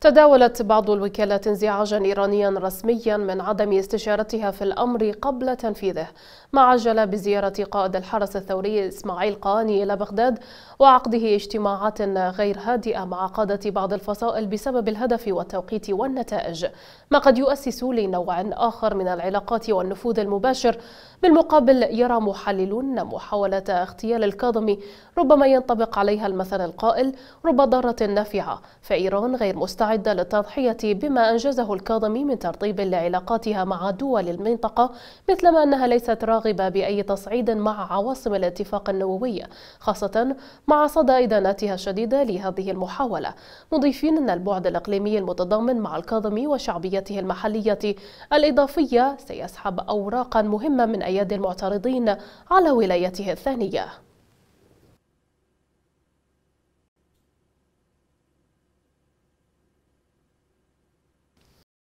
تداولت بعض الوكالات انزعاجا إيرانيا رسميا من عدم استشارتها في الأمر قبل تنفيذه ما عجل بزيارة قائد الحرس الثوري إسماعيل قاني إلى بغداد وعقده اجتماعات غير هادئة مع قادة بعض الفصائل بسبب الهدف والتوقيت والنتائج ما قد يؤسس لنوع آخر من العلاقات والنفوذ المباشر بالمقابل يرى محللون محاولة اغتيال الكاظمي ربما ينطبق عليها المثل القائل رب ضارة نافعة فإيران غير مستعدة مستعدة للتضحية بما أنجزه الكاظمي من ترطيب لعلاقاتها مع دول المنطقة مثلما أنها ليست راغبة بأي تصعيد مع عواصم الاتفاق النووي خاصة مع صدى إداناتها الشديدة لهذه المحاولة مضيفين أن البعد الإقليمي المتضامن مع الكاظمي وشعبيته المحلية الإضافية سيسحب أوراقا مهمة من أيادي المعترضين على ولايته الثانية